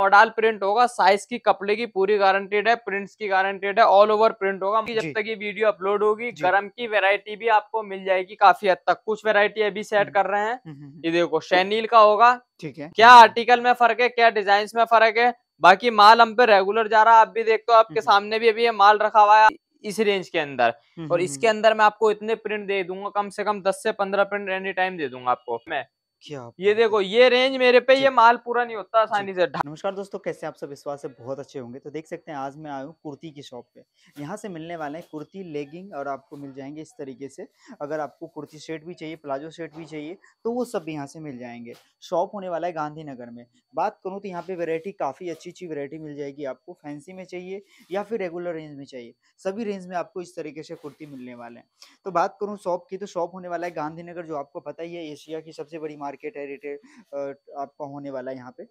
Model print होगा size की कपड़े की पूरी गारंटेड है प्रिंट्स की गारंटेड है ऑल ओवर प्रिंट होगा जब तक ये वीडियो अपलोड होगी गरम की वेरायटी भी आपको मिल जाएगी काफी हद तक कुछ वेरायटी अभी सेट हम्म। कर रहे हैं हम्म, हम्म, ये देखो शैनील का होगा ठीक है क्या आर्टिकल में फर्क है क्या डिजाइन में फर्क है बाकी माल हम पे रेगुलर जा रहा है आप भी देखते हो आपके सामने भी अभी ये माल रखा हुआ है इस रेंज के अंदर और इसके अंदर मैं आपको इतने प्रिंट दे दूंगा कम से कम दस से पंद्रह प्रिंट एनी टाइम दे दूंगा आपको मैं क्या ये देखो ये रेंज मेरे पे ये माल पूरा नहीं होता आसानी से नमस्कार दोस्तों कैसे आप सब विश्वास से बहुत अच्छे होंगे तो देख सकते हैं आज मैं आया हूँ कुर्ती की शॉप पे यहाँ से मिलने वाले हैं कुर्ती लेगिंग और आपको मिल जाएंगे इस तरीके से अगर आपको कुर्ती सेट भी चाहिए प्लाजो सेट भी चाहिए तो वो सब यहाँ से मिल जाएंगे शॉप होने वाला है गांधीनगर में बात करूँ तो यहाँ पे वेरायटी काफ़ी अच्छी अच्छी वेरायटी मिल जाएगी आपको फैंसी में चाहिए या फिर रेगुलर रेंज में चाहिए सभी रेंज में आपको इस तरीके से कुर्ती मिलने वाले हैं तो बात करूँ शॉप की तो शॉप होने वाला है गांधीनगर जो आपको पता ही है एशिया की सबसे बड़ी मार्केट मार्केट है रिटेल आपका होने वाला है यहाँ पे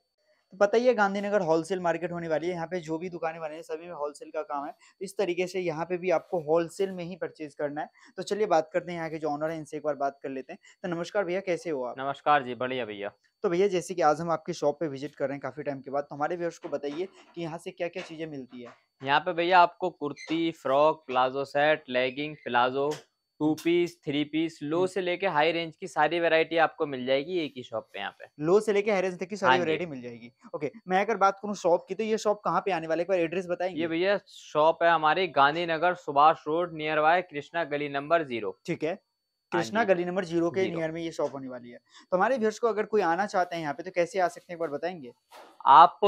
तो पता ही है गांधीनगर होलसेल मार्केट होने वाली है यहाँ पे जो भी दुकानें बने हैं सभी में होलसेल का काम है तो इस तरीके से यहाँ पे भी आपको होलसेल में ही परचेज करना है तो चलिए बात करते हैं यहाँ के जो ऑनर है इनसे एक बार बात कर लेते हैं तो नमस्कार भैया कैसे हो आप नमस्कार जी बढ़िया भैया तो भैया जैसे कि आज हम आपकी शॉप पे विजिट कर रहे हैं काफी टाइम के बाद तो हमारे व्यवर्स को बताइए कि यहाँ से क्या क्या चीजें मिलती है यहाँ पे भैया आपको kurti frock palazzo set legging palazzo two piece three piece लो हम्म। से लेके हाई रेंज की सारी वेरायटी आपको मिल जाएगी एक ही शॉप पे यहाँ पे लो से लेके हाई रेंज तक की सारी हाँ वेरायटी मिल जाएगी ओके मैं अगर बात करूँ शॉप की तो ये शॉप कहाँ पे आने वाले एक बार एड्रेस बताएंगे ये भैया शॉप है हमारी Gandhinagar Subhash road near by Krishna गली नंबर जीरो ठीक है हाँ कृष्णा गली नंबर जीरो के नियर में ये शॉप होने वाली है तो हमारे व्यूअर्स को अगर कोई आना चाहते हैं यहाँ पे तो कैसे आ सकते हैं एक बार बताएंगे आप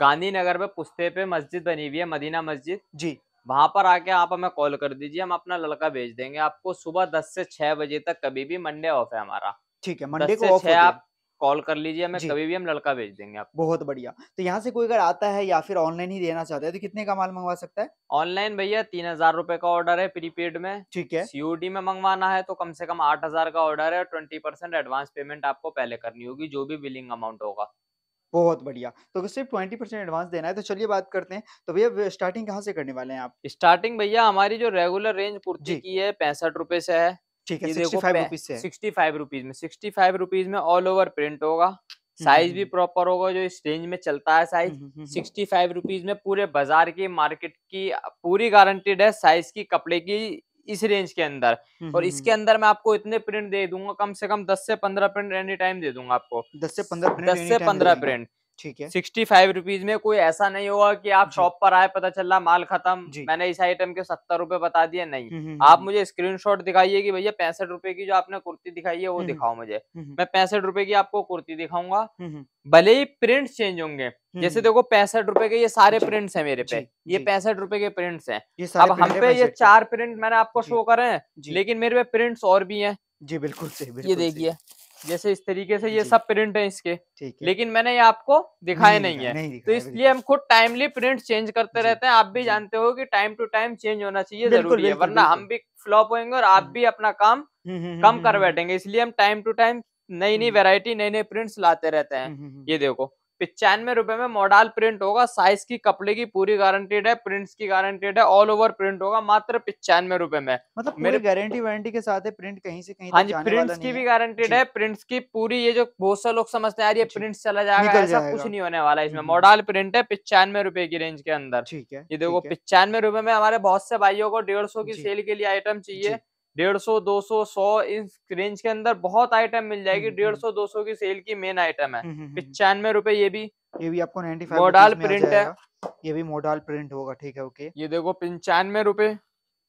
गांधीनगर में पुस्ते पे मस्जिद बनी हुई है मदीना मस्जिद जी वहां पर आके आप हमें कॉल कर दीजिए हम अपना लड़का भेज देंगे आपको सुबह दस से छह बजे तक कभी भी मंडे ऑफ है हमारा ठीक है मंडे को छह आप कॉल कर लीजिए हमें कभी भी हम लड़का भेज देंगे आप बहुत बढ़िया तो यहाँ से कोई अगर आता है या फिर ऑनलाइन ही देना चाहता है तो कितने का माल मंगवा सकता है ऑनलाइन भैया तीन हजार रूपए का ऑर्डर है प्रीपेड में ठीक है सीओडी में मंगवाना है तो कम से कम आठ हजार का ऑर्डर है और ट्वेंटी परसेंट एडवांस पेमेंट आपको पहले करनी होगी जो भी बिलिंग अमाउंट होगा बहुत बढ़िया तो सिर्फ ट्वेंटी परसेंट एडवांस देना है तो चलिए बात करते हैं तो भैया स्टार्टिंग कहाँ से करने वाले हैं आप स्टार्टिंग भैया हमारी जो रेगुलर रेंज कुर्ती की है पैंसठ रुपए से है ठीक है सिक्सटी फाइव रुपीज में सिक्सटी फाइव रुपीज में ऑल ओवर प्रिंट होगा साइज हम्म, हम्म, भी प्रॉपर हम्म। होगा जो इस रेंज में चलता है साइज सिक्सटी फाइव रुपीज में पूरे बाजार की मार्केट की पूरी गारंटीड है साइज की कपड़े की इस रेंज के अंदर हम्म, और हम्म, इसके हम्म। अंदर मैं आपको इतने प्रिंट दे दूंगा कम से कम दस से पंद्रह प्रिंट एनी टाइम दे दूंगा आपको दस से पंद्रह दस से पंद्रह प्रिंट ठीक है सिक्सटी में कोई ऐसा नहीं होगा कि आप शॉप पर आए पता चल रहा माल खत्म मैंने इस आइटम के सत्तर रूपए बता दिए नहीं हम्म, हम्म, आप हम्म। मुझे स्क्रीनशॉट दिखाइए कि भैया पैंसठ रुपए की जो आपने कुर्ती दिखाई है वो दिखाओ मुझे मैं पैंसठ रुपए की आपको कुर्ती दिखाऊंगा भले ही प्रिंट चेंज होंगे जैसे देखो पैंसठ रुपए के ये सारे प्रिंट्स हैं मेरे पे ये पैंसठ रुपए के प्रिंट्स हैं अब हम पे ये चार प्रिंट मैंने आपको शो करे हैं लेकिन मेरे पे प्रिंट्स और भी हैं जी बिल्कुल सही ये देखिए जैसे इस तरीके से ये सब प्रिंट है इसके लेकिन मैंने ये आपको दिखाए नहीं, नहीं है नहीं तो इसलिए हम खुद टाइमली प्रिंट चेंज करते रहते हैं आप भी जानते हो कि टाइम टू टाइम चेंज होना चाहिए जरूरी है वरना हम भी फ्लॉप होंगे और आप हम्म। भी अपना काम हम्म, हम्म, कम कर बैठेंगे इसलिए हम टाइम टू टाइम नई नई वेरायटी नई नए प्रिंट्स लाते रहते हैं ये देखो पिचानवे रुपए में मॉडल प्रिंट होगा साइज की कपड़े की पूरी गारंटीड है प्रिंट्स की गारंटीड है ऑल ओवर प्रिंट होगा मात्र पिचानवे रुपए में मतलब मेरे गारंटी वारंटी के साथ है प्रिंट कहीं से कहीं हाँ जी प्रिंट्स की भी गारंटीड है प्रिंट्स की पूरी ये जो बहुत से लोग समझते हैं यार ये प्रिंट्स चला जाएगा ऐसा कुछ नहीं होने वाला इसमें हम्म। मॉडल प्रिंट है पिचानवे रुपए की रेंज के अंदर ठीक है ये देखो पिचानवे रुपए में हमारे बहुत से भाइयों को डेढ़ की सेल के लिए आइटम चाहिए डेढ़ सौ दो सौ सौ इस रेंज के अंदर बहुत आइटम मिल जाएगी हम्म, हम्म। डेढ़ सौ दो सौ की सेल की मेन आइटम है हम्म, पिचानवे रुपए ये भी ये भी आपको नाइन्टी मोडाल प्रिंट है ये भी मोडाल प्रिंट होगा ठीक है ओके ये देखो पिंचानवे रुपए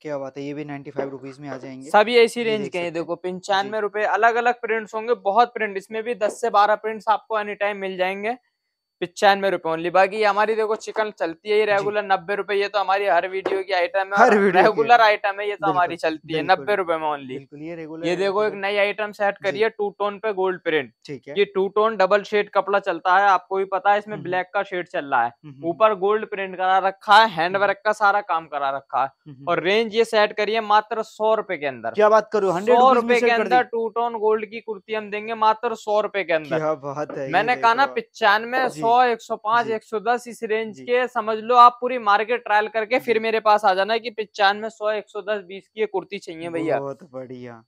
क्या बात है ये भी नाइन्टी फाइव रुपीज में आ जाएंगे सभी ऐसी रेंज के हैं देखो पंचानवे रुपए अलग अलग प्रिंट्स होंगे बहुत प्रिंट इसमें भी दस से बारह प्रिंट्स आपको एनी टाइम मिल जाएंगे पिचानवे रुपए ओनली बाकी हमारी देखो चिकन चलती है ये रेगुलर नब्बे रुपए ये तो हमारी हर वीडियो की आइटम है हर रेगुलर आइटम है ये तो हमारी चलती है नब्बे रुपए में ओनली ये देखो एक नई आइटम सेट करिए टू टोन पे गोल्ड प्रिंट ठीक है ये टू टोन डबल शेड कपड़ा चलता है आपको भी पता है इसमें ब्लैक हम्म, हम्म। का शेड चल रहा है हम्म, ऊपर गोल्ड प्रिंट करा रखा है हैंडवर्क का सारा काम करा रखा है और रेंज ये सेट करिए मात्र सौ रुपए के अंदर क्या बात करो हंड्रेड सौ रुपए के अंदर टू टोन गोल्ड की कुर्ती हम देंगे मात्र सौ रुपए के अंदर मैंने कहा ना पिचानवे सौ एक सौ पांच एक सौ दस इस रेंज के समझ लो आप पूरी मार्केट ट्रायल करके फिर मेरे पास आ जाना की पिचानवे सौ एक सौ दस बीस की कुर्ती चाहिए भैया बहुत बढ़िया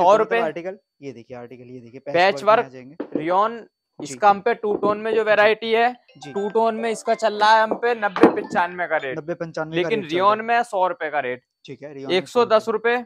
सौ रुपए आर्टिकल ये देखिए आर्टिकल ये देखिए पैच वर्क रियोन इसका हम पे टू टोन में जो वेराइटी है टू टोन में इसका चल रहा है हम पे नब्बे पंचानवे का रेट नब्बे पंचानवे लेकिन रियोन में सौ रुपए का रेट ठीक है एक सौ दस रूपए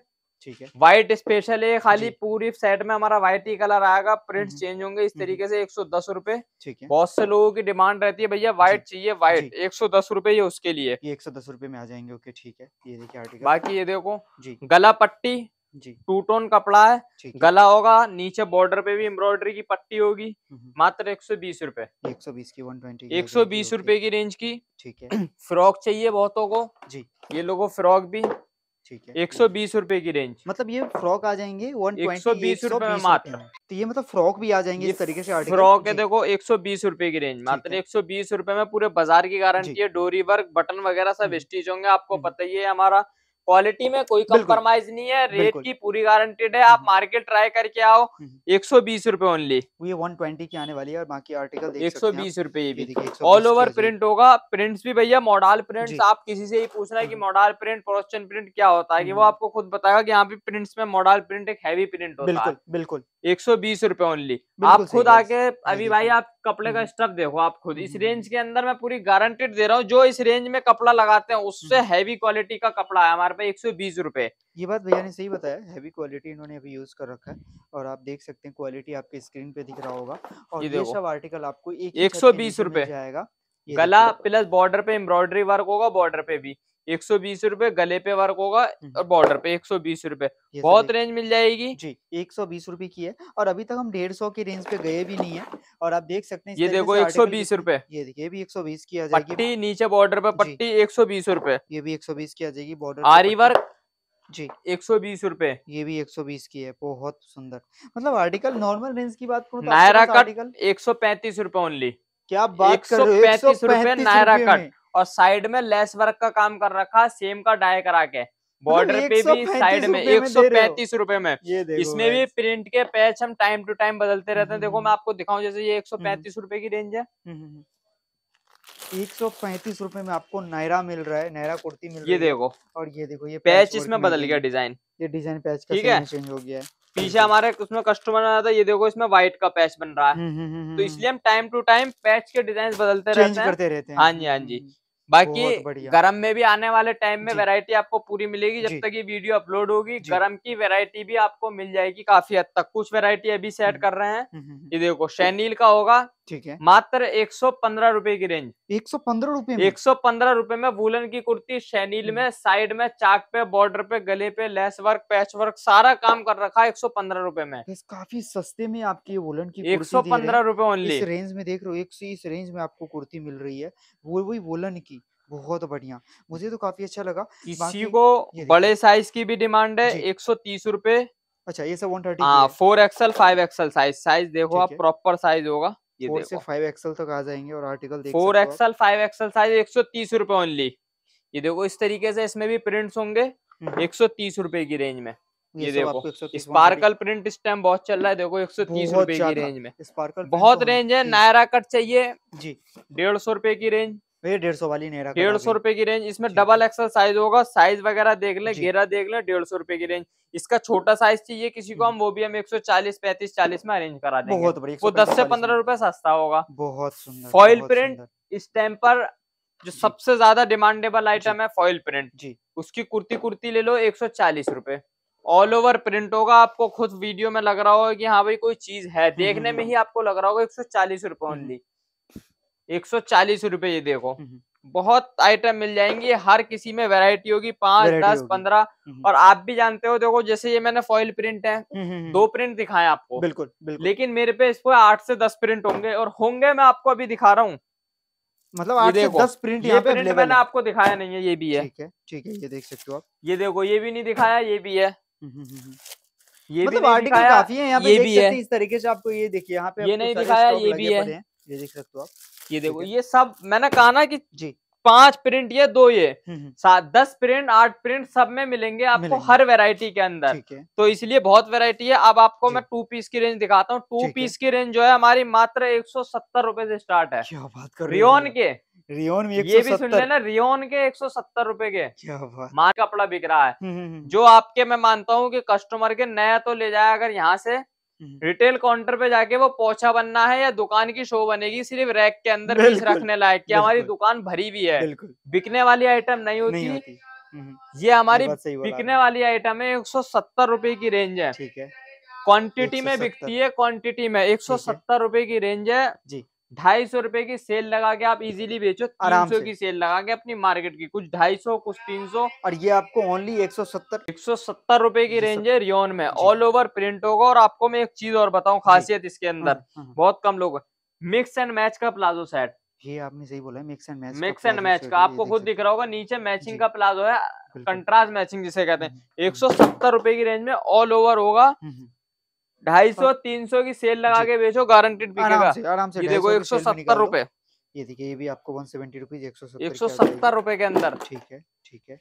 ठीक है व्हाइट स्पेशल है खाली पूरी सेट में हमारा व्हाइट ही कलर आएगा प्रिंट हम्म। चेंज होंगे इस हम्म। तरीके से एक सौ दस रूपए ठीक है बहुत से लोगों की डिमांड रहती है भैया व्हाइट चाहिए व्हाइट एक सौ दस रूपए ये उसके लिए एक सौ दस रूपए में आ जाएंगे ओके ठीक है ये देखिए आर्टिकल बाकी ये देखो जी गला पट्टी जी टू टोन कपड़ा है गला होगा नीचे बॉर्डर पे भी एम्ब्रॉयडरी की पट्टी होगी हम्म, मात्र एक सौ बीस रूपए एक सौ बीस की वन ट्वेंटी एक सौ बीस रूपए की रेंज की ठीक है फ्रॉक चाहिए बहुतों को जी ये लोगों फ्रॉक भी ठीक है एक सौ बीस रूपए की रेंज मतलब ये फ्रॉक आ जाएंगे सौ बीस में मात्र तो ये मतलब फ्रॉक भी आ जाएंगे इस तरीके से फ्रॉक है देखो एक सौ बीस रूपए की रेंज मात्र एक सौ बीस रूपए में पूरे बाजार की गारंटी है डोरी वर्क बटन वगैरह सब हम्म। स्टिच होंगे आपको हम्म। पता ही है हमारा क्वालिटी में कोई कम्प्रोमाइज नहीं है रेट की पूरी गारंटेड है आप मार्केट ट्राई करके आओ हम्म। एक सौ बीस रूपए ओनली ये वन ट्वेंटी की आने वाली है और बाकी आर्टिकल एक सौ बीस रूपए ये भी ऑल ओवर प्रिंट होगा प्रिंट्स भी भैया मॉडल प्रिंट्स आप किसी से ही पूछना है की मॉडल प्रिंट प्रोस्टन प्रिंट क्या होता है वो हम्म। आपको खुद बताएगा की यहाँ पे प्रिंट्स में मॉडल प्रिंट एक हैवी प्रिंट होता है बिल्कुल एक सौ बीस रूपए ओनली आप खुद आके हाँ अभी भाई हाँ आप कपड़े का स्टफ हम्म। देखो आप खुद इस रेंज के अंदर मैं पूरी गारंटेड दे रहा हूँ जो इस रेंज में कपड़ा लगाते हैं उससे हैवी क्वालिटी का कपड़ा है हमारे रुपए एक सौ बीस रुपए ये बात भैया ने सही बताया हैवी क्वालिटी इन्होंने अभी यूज कर रखा है और आप देख सकते हैं क्वालिटी आपके स्क्रीन पे दिख रहा होगा और ये, सब आर्टिकल आपको एक सौ बीस रुपए जाएगा गला प्लस बॉर्डर पे एम्ब्रॉयडरी वर्क होगा बॉर्डर पे भी एक सौ बीस रूपए गले पे वर्क होगा और बॉर्डर पे एक सौ बीस रूपए बहुत रेंज मिल जाएगी जी एक सौ बीस रूपए की है और अभी तक हम डेढ़ सौ की रेंज पे गए भी नहीं है और आप देख सकते हैं ये देखो एक सौ बीस रूपए ये देखिए भी एक सौ बीस की आ जाएगी पट्टी नीचे बॉर्डर पे पट्टी एक सौ बीस रूपए ये भी एक सौ बीस की आ जाएगी बॉर्डर आरी वर्क जी एक सौ बीस रूपए ये भी एक सौ बीस की है बहुत सुंदर मतलब आर्टिकल नॉर्मल रेंज की बात करूँ नायरा कट एक सौ पैंतीस रूपए ओनली क्या बात एक सौ पैंतीस रूपए नायरा कट और साइड में लेस वर्क का काम कर रखा सेम का डाई करा के बॉर्डर पे भी साइड में एक सौ पैंतीस रूपए में इसमें भी प्रिंट के पैच हम टाइम टू टाइम बदलते रहते हैं देखो हम्म। मैं आपको दिखाऊं जैसे ये एक सौ हम्म। पैंतीस रूपए की रेंज है हम्म, एक सौ पैंतीस रूपए में आपको नायरा मिल रहा है नायरा कुर्ती मिल ये देखो और ये देखो ये पैच इसमें बदल गया डिजाइन ये डिजाइन पैच ठीक है चेंज हो गया है पीछे हमारे उसमें कस्टमर आया था ये देखो इसमें व्हाइट का पैच बन रहा है तो इसलिए हम टाइम टू टाइम पैच के डिजाइन बदलते रहते हैं हाँ जी हाँ जी बाकी गरम में भी आने वाले टाइम में वैरायटी आपको पूरी मिलेगी जब तक ये वीडियो अपलोड होगी गरम की वैरायटी भी आपको मिल जाएगी काफी हद तक कुछ वैरायटी अभी सेट हम्म। कर रहे हैं हम्म, हम्म, ये देखो शैनील का होगा ठीक है मात्र एक सौ पंद्रह रूपए की रेंज एक सौ पंद्रह रूपए एक सौ पंद्रह रूपए में वुलन की कुर्ती शैनील में साइड में चाक पे बॉर्डर पे गले पे लेस वर्क पैच वर्क सारा काम कर रखा है एक सौ पंद्रह रूपए में काफी सस्ते में आपकी वुलन की एक सौ पंद्रह रूपए ओनली रेंज में देख रहे हो एक सौ इस रेंज में आपको कुर्ती मिल रही है वो वही वुलन की बहुत बढ़िया मुझे तो काफी अच्छा लगा किसी को बड़े साइज की भी डिमांड है एक सौ तीस रूपए अच्छा ये सब one thirty four XL five XL size size देखो आप प्रॉपर साइज होगा फोर से फाइव एक्सएल तक आ जाएंगे और article four XL five XL size एक सौ तीस रूपए ओनली ये देखो इस तरीके से इसमें भी प्रिंट्स होंगे हम्म। एक सौ तीस रूपए की रेंज में ये, ये देखो स्पार्कल प्रिंट इस टाइम बहुत चल रहा है देखो एक सौ तीस रूपए की रेंज में स्पार्कल बहुत रेंज तो है नायरा कट चाहिए जी डेढ़ सौ रूपये की रेंज तो डेढ़ सौ वाली नहीं डेढ़ सौ रुपए की रेंज इसमें डबल एक्सल साइज होगा साइज वगैरह देख ले घेरा देख ले डेढ़ सौ रुपए की रेंज इसका छोटा साइज चाहिए किसी को हम वो भी हम एक सौ चालीस पैंतीस चालीस में अरेंज करा देंगे बहुत बढ़िया वो दस से पंद्रह रुपए सस्ता होगा बहुत सुंदर फॉइल प्रिंट इस टाइम पर जो सबसे ज्यादा डिमांडेबल आइटम है फॉइल प्रिंट जी उसकी कुर्ती कुर्ती ले लो एक सौ चालीस रुपए ऑल ओवर प्रिंट होगा आपको खुद वीडियो में लग रहा होगा कि हाँ भाई कोई चीज है हम्म, देखने हम्म, में हम्म। ही आपको लग रहा होगा एक सौ चालीस रुपए ओनली एक सौ चालीस रूपए ये देखो हम्म, हम्म। बहुत आइटम मिल जाएंगे हर किसी में वैरायटी होगी पांच दस पंद्रह हम्म। और आप भी जानते हो देखो जैसे ये मैंने फॉइल प्रिंट है दो प्रिंट दिखाए आपको बिल्कुल, बिल्कुल लेकिन मेरे पे इसको आठ से दस प्रिंट होंगे और होंगे मैं आपको अभी दिखा रहा हूँ मतलब आठ से दस प्रिंट ये प्रिंट मैंने आपको दिखाया नहीं है ये भी है ठीक है ये देख सकते हो आप ये देखो ये भी नहीं दिखाया ये भी है ये काफी है ये भी मतलब है इस तरीके से आपको ये देखिए यहाँ पे ये नहीं दिखाया ये भी है ये देख सकते हो आप ये देखो ये सब मैंने कहा ना कि जी पांच प्रिंट ये दो ये हम्म, हम्म। सात दस प्रिंट आठ प्रिंट सब में मिलेंगे आपको मिलेंगे। हर वैरायटी के अंदर तो इसलिए बहुत वैरायटी है अब आपको मैं टू पीस की रेंज दिखाता हूँ टू पीस की रेंज जो है हमारी मात्र एक सौ सत्तर रूपए से स्टार्ट है क्या बात कर रियोन के रियोन में ये भी सुन लेना रियोन के एक सौ सत्तर रूपए के मार कपड़ा बिक रहा है हम्म, जो आपके मैं मानता हूँ की कस्टमर के नया तो ले जाए अगर यहाँ से हम्म। रिटेल काउंटर पे जाके वो पोछा बनना है या दुकान की शो बनेगी सिर्फ रैक के अंदर पीस रखने लायक कि हमारी दुकान भरी भी है बिकने वाली आइटम नहीं होती, नहीं होती। हम्म, हम्म। ये हमारी बिकने वाली आइटम है एक सौ सत्तर की रेंज है ठीक है क्वांटिटी में बिकती है क्वांटिटी में एक सौ सत्तर की रेंज है जी ढाई सौ रुपए की सेल लगा के आप इजीली बेचो आराम सौ की सेल लगा के अपनी मार्केट की कुछ ढाई सौ कुछ तीन सौ और ये आपको ओनली एक सौ सत्तर एक सौ सत्तर रुपए की रेंज है रियोन में ऑल ओवर प्रिंट होगा और आपको मैं एक चीज और बताऊं खासियत इसके हम्म, अंदर हम्म, हम्म। बहुत कम लोग मिक्स एंड मैच का प्लाजो सेट ये आपने सही बोला है mix and match mix and match का आपको खुद दिख रहा होगा नीचे मैचिंग का प्लाजो है कंट्रास्ट मैचिंग जिसे कहते हैं एक सौ सत्तर रुपए की रेंज में ऑल ओवर होगा ढाई सौ हाँ। तीन सौ की सेल लगा के बेचो गारंटेड बिकेगा आराम से, ये देखो एक सौ सत्तर रूपए ये देखिए ये भी आपको वन सेवेंटी रुपीज एक सौ एक सौ सत्तर रूपए के अंदर ठीक है ठीक है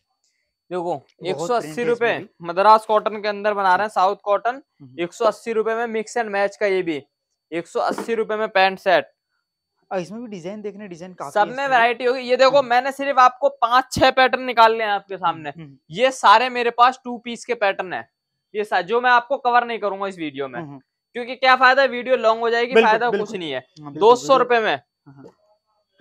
देखो एक सौ अस्सी रूपए मद्रास कॉटन के अंदर बना रहे हैं साउथ कॉटन हम्म। एक सौ अस्सी रूपए में मिक्स एंड मैच का ये भी एक सौ अस्सी रूपए में पैंट सेट इसमें भी डिजाइन देखने डिजाइन काफी सब में वैरायटी होगी ये देखो हम्म। मैंने सिर्फ आपको पांच छह पैटर्न निकाल लिए हैं आपके हम्म, सामने ये सारे मेरे पास टू पीस के पैटर्न है ये जो मैं आपको कवर नहीं करूंगा इस वीडियो में हम्म, हम्म। क्योंकि क्या फायदा वीडियो लॉन्ग हो जाएगी फायदा कुछ नहीं है हाँ, दो सौ रुपए में हाँ, हाँ।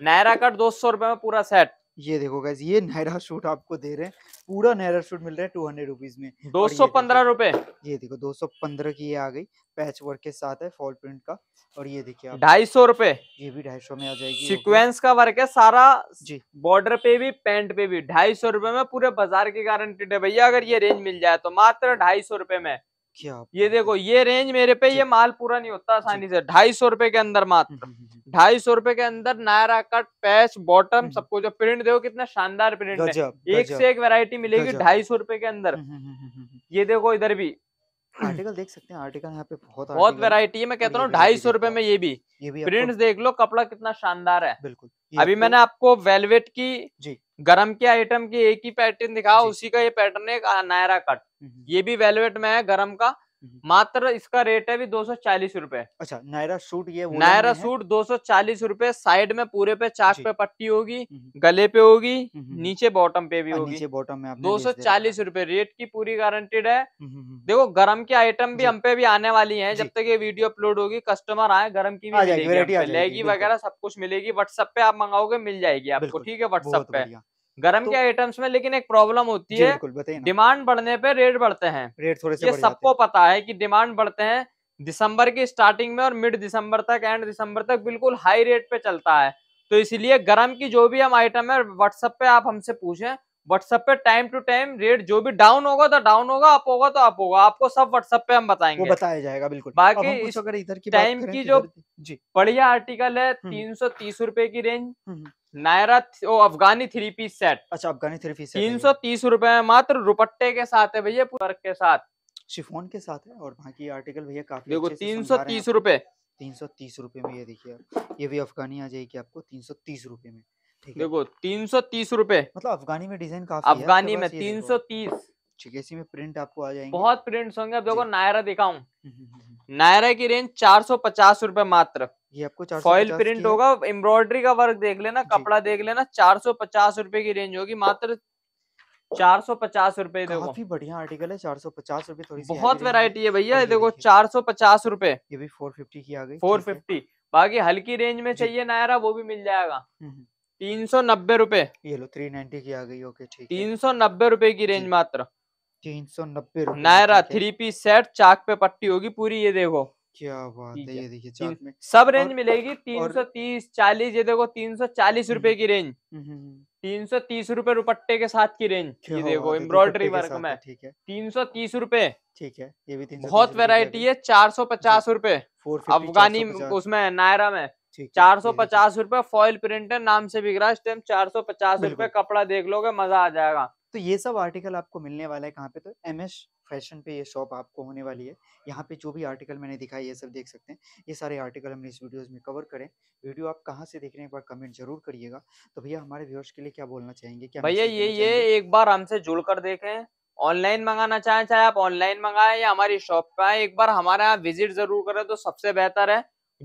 नायरा कट दो सौ रुपए में पूरा सेट ये देखो गैस ये नायरा सूट आपको दे रहे हैं पूरा नायरा शूट मिल रहा है टू हंड्रेड रुपीज में दो सौ पंद्रह रूपए ये देखो दो सौ पंद्रह की ये आ गई पैच वर्क के साथ है फॉल प्रिंट का और ये देखिए ढाई सौ रूपए ये भी ढाई सौ में आ जाएगी सीक्वेंस का वर्क है सारा जी बॉर्डर पे भी पेंट पे भी ढाई सौ रूपये में पूरे बाजार की गारंटी है भैया अगर ये रेंज मिल जाए तो मात्र ढाई सौ रूपये में क्या ये देखो ये रेंज मेरे पे ये माल पूरा नहीं होता आसानी से ढाई सौ रूपये के अंदर हम्म, मात्र हम्म, हम्म। ढाई सौ रूपये के अंदर नायरा कट पैच बॉटम सबको जो प्रिंट देखो कितना शानदार प्रिंट है एक से एक वेरायटी मिलेगी ढाई सौ रूपये के अंदर हम्म, हम्म, हम्म, ये देखो इधर भी आर्टिकल देख सकते हैं आर्टिकल यहाँ पे बहुत बहुत वेरायटी है मैं कहता हूँ ढाई सौ रूपये में ये भी ये भी देख लो कपड़ा कितना शानदार है बिल्कुल अभी मैंने आपको वेलवेट की जी गरम के आइटम की एक ही पैटर्न दिखा उसी का ये पैटर्न है नायरा कट ये भी वेलवेट में है गरम का हम्म। मात्र इसका रेट है भी दो सौ चालीस रूपए अच्छा नायरा सूट ये नायरा सूट दो सौ चालीस रूपए साइड में पूरे पे चाक पे पट्टी होगी हम्म। गले पे होगी हम्म। नीचे बॉटम पे भी हाँ, होगी बॉटम में दो सौ चालीस रूपए रेट की पूरी गारंटेड है देखो गरम के आइटम भी हम पे भी आने वाली है जब तक ये वीडियो अपलोड होगी कस्टमर आए गरम की भी लेगी वगैरह सब कुछ मिलेगी व्हाट्सएप पे आप मंगाओगे मिल जाएगी आपको ठीक है व्हाट्सएप पे गर्म तो, के आइटम्स में लेकिन एक प्रॉब्लम होती है डिमांड बढ़ने पे रेट बढ़ते हैं रेट थोड़े से ये सबको पता है कि डिमांड बढ़ते हैं दिसंबर की स्टार्टिंग में और मिड दिसंबर तक एंड दिसंबर तक बिल्कुल हाई रेट पे चलता है तो इसीलिए गर्म की जो भी हम आइटम है व्हाट्सएप पे आप हमसे पूछें व्हाट्सएप पे टाइम टू टाइम रेट जो भी डाउन होगा तो डाउन होगा अप होगा तो अप होगा आपको सब व्हाट्सएप पे हम बताएंगे वो बताया जाएगा बिल्कुल बाकी इस अगर इधर की टाइम की जो जी बढ़िया आर्टिकल है हम्म। तीन सौ तीस रुपए की रेंज नायरा ओ अफगानी थ्री पीस सेट अच्छा अफगानी थ्री पीस तीन सौ तीस रुपए में मात्र रुपट्टे के साथ है भैया वर्क के साथ शिफोन के साथ है और बाकी आर्टिकल भैया काफी देखो तीन सौ तीस रुपए तीन सौ तीस रुपए में ये देखिए आप ये भी अफगानी आ जाएगी आपको तीन सौ तीस रुपए में ठीक देखो तीन सौ तीस रुपए मतलब अफगानी में डिजाइन काफी अफगानी में तीन सौ तीस ठीक है इसी में प्रिंट आपको आ जाएंगे बहुत प्रिंट होंगे अब देखो नायरा दिखाऊं हम्म, हम्म, हम्म, नायरा की रेंज चार सौ पचास रूपए मात्र फॉइल प्रिंट होगा एम्ब्रॉयडरी का वर्क देख लेना कपड़ा देख लेना चार सौ पचास रूपए की रेंज होगी मात्र चार सौ पचास रूपए काफी बढ़िया आर्टिकल है चार सौ पचास रूपए थोड़ी बहुत वेरायटी है भैया देखो चार सौ पचास रूपए ये भी फोर फिफ्टी की आ गई फोर फिफ्टी बाकी हल्की रेंज में चाहिए नायरा वो भी मिल जाएगा हम्म, हम्म। तीन सौ नब्बे रूपए ये लो थ्री नाइनटी की आ गई ओके ठीक तीन सौ नब्बे रूपए की रेंज मात्र तीन सौ नब्बे नायरा थ्री पीस सेट चाक पे पट्टी होगी पूरी ये देखो क्या बात है ये देखिए चाक में सब रेंज मिलेगी तीन सौ तीस चालीस ये देखो तीन सौ चालीस हम्म। रूपए की रेंज हम्म, हम्म, तीन सौ तीस रूपए दुपट्टे के साथ की रेंज ये देखो एम्ब्रॉयडरी वर्क में ठीक है तीन सौ तीस रूपए ठीक है ये भी बहुत वेरायटी है चार सौ पचास रूपए अफगानी उसमें नायरा में चार सौ पचास रूपए फॉइल प्रिंटर नाम से बिक रहा है इस टाइम चार सौ पचास रूपए कपड़ा देख लोगे मजा आ जाएगा तो ये सब आर्टिकल आपको मिलने वाला है कहाँ पे तो एम एस फैशन पे ये शॉप आपको होने वाली है यहाँ पे जो भी आर्टिकल मैंने दिखाई ये सब देख सकते हैं ये सारे आर्टिकल हमने इस वीडियोस में कवर करें वीडियो आप कहाँ से देख रहे हैं एक बार कमेंट जरूर करिएगा तो भैया हमारे व्यूअर्स के लिए क्या बोलना चाहेंगे क्या भैया ये ये एक बार हमसे जुड़ कर देखें ऑनलाइन मंगाना चाहे चाहे आप ऑनलाइन मंगाएं या हमारी शॉप पे आए एक बार हमारे यहाँ विजिट जरूर करें तो सबसे बेहतर है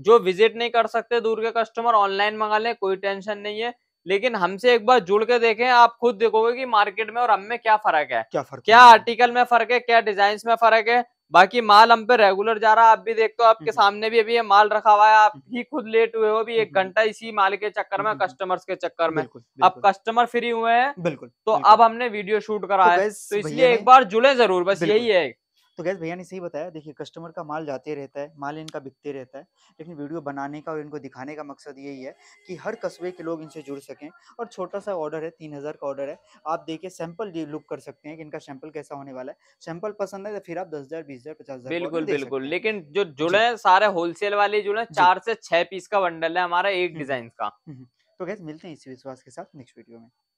जो विजिट नहीं कर सकते दूर के कस्टमर ऑनलाइन मंगा लें कोई टेंशन नहीं है लेकिन हमसे एक बार जुड़ के देखें आप खुद देखोगे कि मार्केट में और हम में क्या फर्क है क्या फर्क क्या आर्टिकल में फर्क है क्या डिजाइन में फर्क है बाकी माल हम पे रेगुलर जा रहा है आप भी देखते हो आपके हम्म, हम्म। सामने भी अभी ये माल रखा हुआ है आप हम्म। ही खुद लेट हुए हो अभी एक घंटा इसी माल के चक्कर में कस्टमर्स के चक्कर में बिल्कुल, बिल्कुल, अब कस्टमर फ्री हुए हैं बिल्कुल तो बिल्कुल, अब हमने वीडियो शूट करा तो है तो इसलिए एक बार जुड़े जरूर बस यही है तो गैस भैया ने सही बताया देखिए कस्टमर का माल जाते रहता है माल इनका बिकते रहता है लेकिन वीडियो बनाने का और इनको दिखाने का मकसद यही है कि हर कस्बे के लोग इनसे जुड़ सकें और छोटा सा ऑर्डर है तीन हज़ार का ऑर्डर है आप देखिए सैंपल लुक कर सकते हैं कि इनका सैंपल कैसा होने वाला है सैंपल पसंद है तो फिर आप दस हज़ार बीस हज़ार पचास हज़ार बिल्कुल बिल्कुल लेकिन जो जुड़े सारे होलसेल वाले जुड़े चार से छह पीस का बंडल है हमारा एक हम्म, डिजाइन का हम्म, हम्म, तो गैस मिलते हैं इसी विश्वास के साथ नेक्स्ट वीडियो में